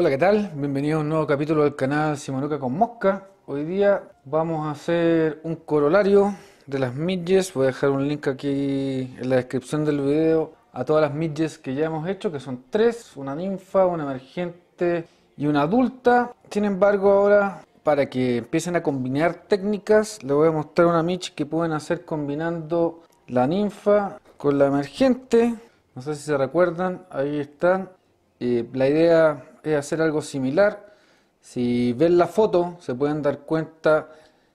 Hola, ¿qué tal? Bienvenido a un nuevo capítulo del canal Simonuca con Mosca. Hoy día vamos a hacer un corolario de las midges. Voy a dejar un link aquí en la descripción del video a todas las midges que ya hemos hecho, que son tres, una ninfa, una emergente y una adulta. Sin embargo, ahora para que empiecen a combinar técnicas, les voy a mostrar una midge que pueden hacer combinando la ninfa con la emergente. No sé si se recuerdan, ahí están. Eh, la idea es eh, hacer algo similar. Si ven la foto, se pueden dar cuenta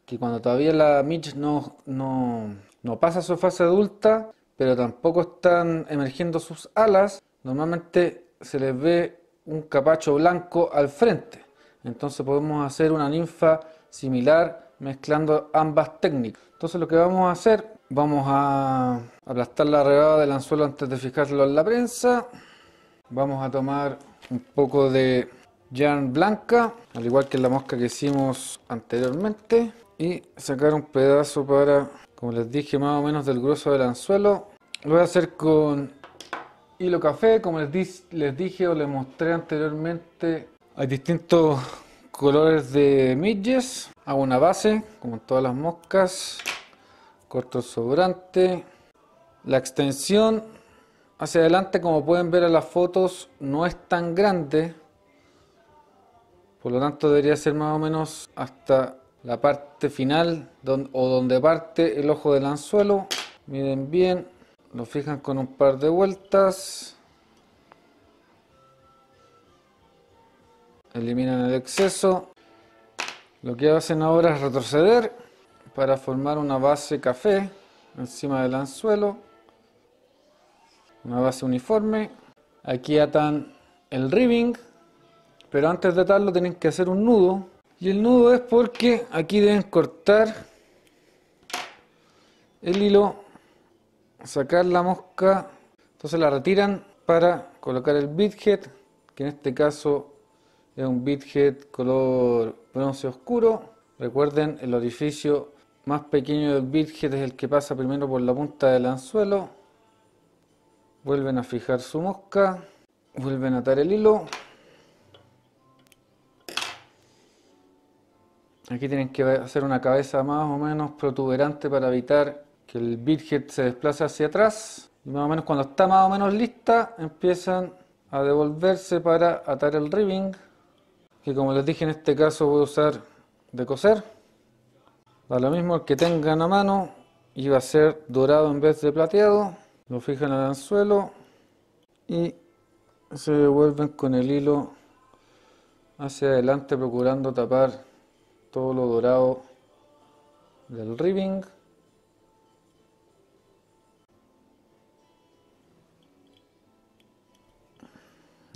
que cuando todavía la Mitch no, no, pasa su fase adulta, pero tampoco están emergiendo sus alas, normalmente se les ve un capacho blanco al frente. Entonces podemos hacer una ninfa similar mezclando ambas técnicas. Entonces lo que vamos a hacer, vamos a aplastar la regada del anzuelo antes de fijarlo en la prensa. Vamos a tomar un poco de yarn blanca, al igual que la mosca que hicimos anteriormente. Y sacar un pedazo para, como les dije, más o menos del grueso del anzuelo. Lo voy a hacer con hilo café, como les, les dije o les mostré anteriormente. Hay distintos colores de midges. Hago una base, como todas las moscas. Corto el sobrante. La extensión hacia adelante, como pueden ver en las fotos, no es tan grande. Por lo tanto, debería ser más o menos hasta la parte final o donde parte el ojo del anzuelo. Miren bien, lo fijan con un par de vueltas. Eliminan el exceso. Lo que hacen ahora es retroceder para formar una base café encima del anzuelo una base uniforme. Aquí atan el ribbing, pero antes de atarlo tienen que hacer un nudo. Y el nudo es porque aquí deben cortar el hilo, sacar la mosca, entonces la retiran para colocar el beadhead, que en este caso es un beadhead color bronce oscuro. Recuerden, el orificio más pequeño del beadhead es el que pasa primero por la punta del anzuelo vuelven a fijar su mosca, vuelven a atar el hilo. Aquí tienen que hacer una cabeza más o menos protuberante para evitar que el widget se desplace hacia atrás. Y más o menos cuando está más o menos lista, empiezan a devolverse para atar el ribbing. Que como les dije en este caso voy a usar de coser. Da lo mismo el que tengan a mano y va a ser dorado en vez de plateado lo fijan al anzuelo y se devuelven con el hilo hacia adelante procurando tapar todo lo dorado del ribbing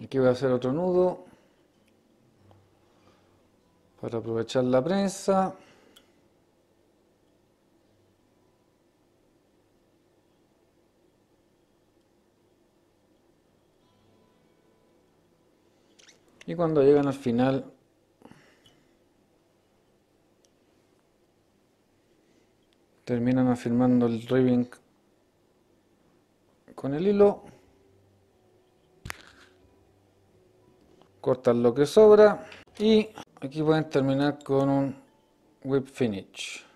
aquí voy a hacer otro nudo para aprovechar la prensa Y cuando llegan al final, terminan afirmando el ribbing con el hilo. Cortan lo que sobra y aquí pueden terminar con un whip finish.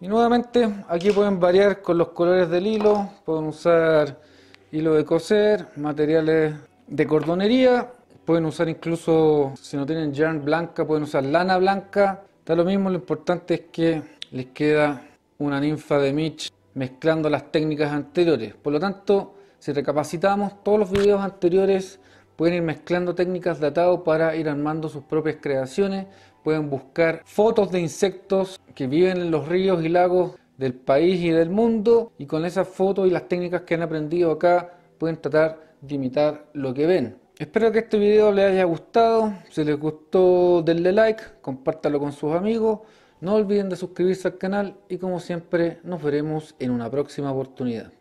Y nuevamente aquí pueden variar con los colores del hilo, pueden usar hilo de coser, materiales de cordonería, pueden usar incluso, si no tienen yarn blanca, pueden usar lana blanca, da lo mismo, lo importante es que les queda una ninfa de Mitch mezclando las técnicas anteriores. Por lo tanto, si recapacitamos todos los videos anteriores, pueden ir mezclando técnicas de atado para ir armando sus propias creaciones, pueden buscar fotos de insectos que viven en los ríos y lagos del país y del mundo y con esas fotos y las técnicas que han aprendido acá pueden tratar de imitar lo que ven. Espero que este video les haya gustado, si les gustó denle like, compártalo con sus amigos, no olviden de suscribirse al canal y como siempre nos veremos en una próxima oportunidad.